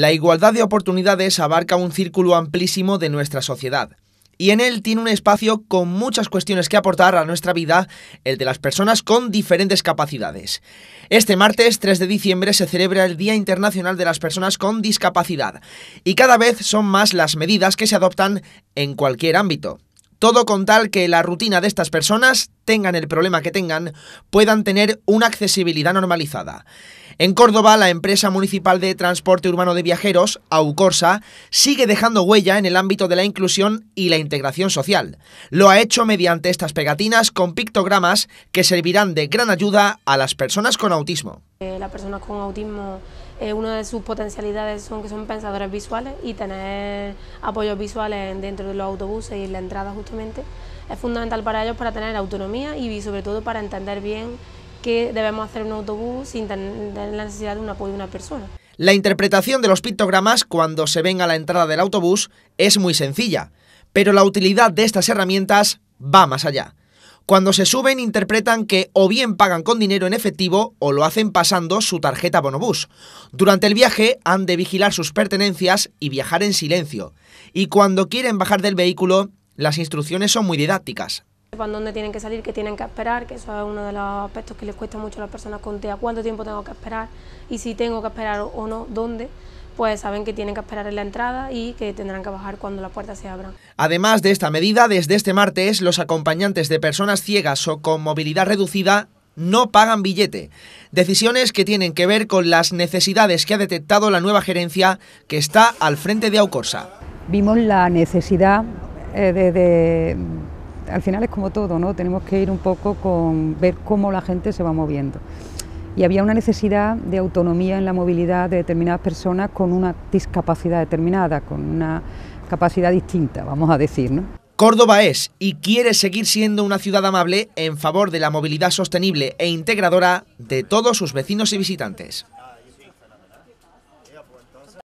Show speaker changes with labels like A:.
A: La igualdad de oportunidades abarca un círculo amplísimo de nuestra sociedad y en él tiene un espacio con muchas cuestiones que aportar a nuestra vida, el de las personas con diferentes capacidades. Este martes 3 de diciembre se celebra el Día Internacional de las Personas con Discapacidad y cada vez son más las medidas que se adoptan en cualquier ámbito. Todo con tal que la rutina de estas personas, tengan el problema que tengan, puedan tener una accesibilidad normalizada. En Córdoba, la empresa municipal de transporte urbano de viajeros, AUCORSA, sigue dejando huella en el ámbito de la inclusión y la integración social. Lo ha hecho mediante estas pegatinas con pictogramas que servirán de gran ayuda a las personas con autismo.
B: Eh, las personas con autismo, eh, una de sus potencialidades son que son pensadores visuales y tener apoyos visuales dentro de los autobuses y en la entrada justamente es fundamental para ellos para tener autonomía y sobre todo para entender bien que debemos hacer un autobús sin tener la necesidad de un apoyo de una persona.
C: La
A: interpretación de los pictogramas cuando se ven a la entrada del autobús es muy sencilla, pero la utilidad de estas herramientas va más allá. Cuando se suben interpretan que o bien pagan con dinero en efectivo o lo hacen pasando su tarjeta bonobús. Durante el viaje han de vigilar sus pertenencias y viajar en silencio. Y cuando quieren bajar del vehículo, las instrucciones son muy didácticas.
B: Sepan dónde tienen que salir, qué tienen que esperar, que eso es uno de los aspectos que les cuesta mucho a las personas con TEA, cuánto tiempo tengo que esperar y si tengo que esperar o no, dónde pues saben que tienen que esperar en la entrada y que tendrán que bajar cuando la puerta se abra.
A: Además de esta medida, desde este martes los acompañantes de personas ciegas o con movilidad reducida no pagan billete. Decisiones que tienen que ver con las necesidades que ha detectado la nueva gerencia que está al frente de Aucorsa.
C: Vimos la necesidad eh, de al final es como todo, ¿no? Tenemos que ir un poco con ver cómo la gente se va moviendo. Y había una necesidad de autonomía en la movilidad de determinadas personas con una discapacidad determinada, con una capacidad distinta, vamos a decir, ¿no?
A: Córdoba es y quiere seguir siendo una ciudad amable en favor de la movilidad sostenible e integradora de todos sus vecinos y visitantes.